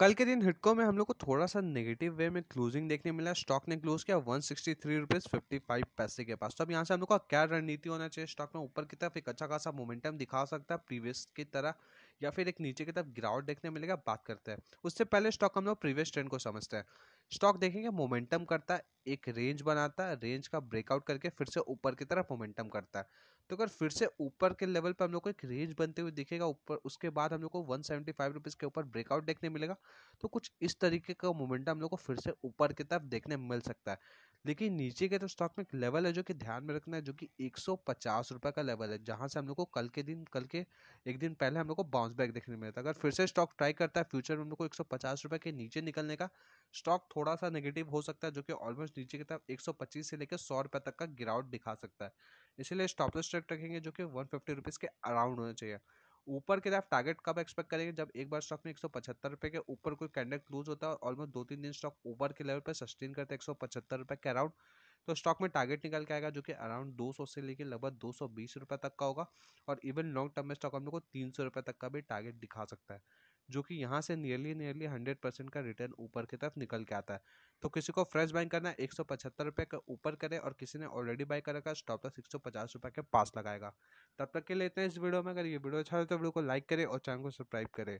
कल के दिन हिटको में हम लोग को थोड़ा सा नेगेटिव वे में क्लोजिंग देखने मिला स्टॉक ने क्लोज किया one sixty three rupees fifty five पैसे के पास तो अब यहाँ से हम लोग का क्या रणनीति होना चाहिए स्टॉक में ऊपर की तरफ एक अच्छा खासा मोमेंटम दिखा सकता है प्रीवियस की तरह या फिर एक नीचे की तरफ गिरावट देखने मिलेगा बात करते हैं उससे पहले स्टॉक हम लोग प्रीवियस ट्रेंड को समझते हैं स्टॉक देखेंगे मोमेंटम करता है एक रेंज बनाता है रेंज का ब्रेकआउट करके फिर से ऊपर की तरफ मोमेंटम करता है तो अगर फिर से ऊपर के लेवल पर हम लोग को एक रेंज बनते हुए दिखेगा ऊपर उसके बाद हम लोग को वन सेवेंटी के ऊपर ब्रेकआउट देखने मिलेगा तो कुछ इस तरीके का मोमेंटम हम लोग को फिर से ऊपर की तरफ देखने मिल सकता है लेकिन नीचे के तो स्टॉक में एक लेवल है जो कि ध्यान में रखना है जो कि एक सौ का लेवल है जहां से हम लोग को कल के दिन कल के एक दिन पहले हम लोग को बाउंस बैक देखने मिलता है अगर फिर से स्टॉक ट्राई करता है फ्यूचर में हम लोग को एक सौ के नीचे निकलने का स्टॉक थोड़ा सा नेगेटिव हो सकता है जो कि ऑलमोस्ट नीचे की तरफ एक से लेकर सौ रुपये तक का गिरावट दिखा सकता है इसीलिए स्टॉप ट्रैक रखेंगे जो कि वन फिफ्टी के अराउंड होना चाहिए ऊपर की तरफ टारगेट कब एक्सपेक्ट करेंगे जब एक बार स्टॉक में एक सौ के ऊपर कोई कैंडल क्लोज होता है ऑलमोस्ट दो तीन दिन स्टॉक ऊपर के लेवल पर सस्टेन करते हैं एक सौ के अराउंड तो स्टॉक में टारगेट निकल के आएगा जो कि अराउंड 200 से लेकर लगभग दो सौ रुपए तक का होगा और इवन लॉन्ग टर्म में स्टॉक हम लोग को तीन सौ तक का भी टारगेट दिखा सकता है जो कि यहाँ से नियरली नियरली हंड्रेड परसेंट का रिटर्न ऊपर की तरफ निकल के आता है तो किसी को फ्रेश बाइंग करना है एक सौ पचहत्तर रुपये के ऊपर करें और किसी ने ऑलरेडी बाई कर रखा है स्टॉप तक तो एक सौ पचास रुपये के पास लगाएगा तब तक के लेते हैं इस वीडियो में अगर ये वीडियो अच्छा लगे तो वीडियो को लाइक करें और चैनल को सब्सक्राइब करें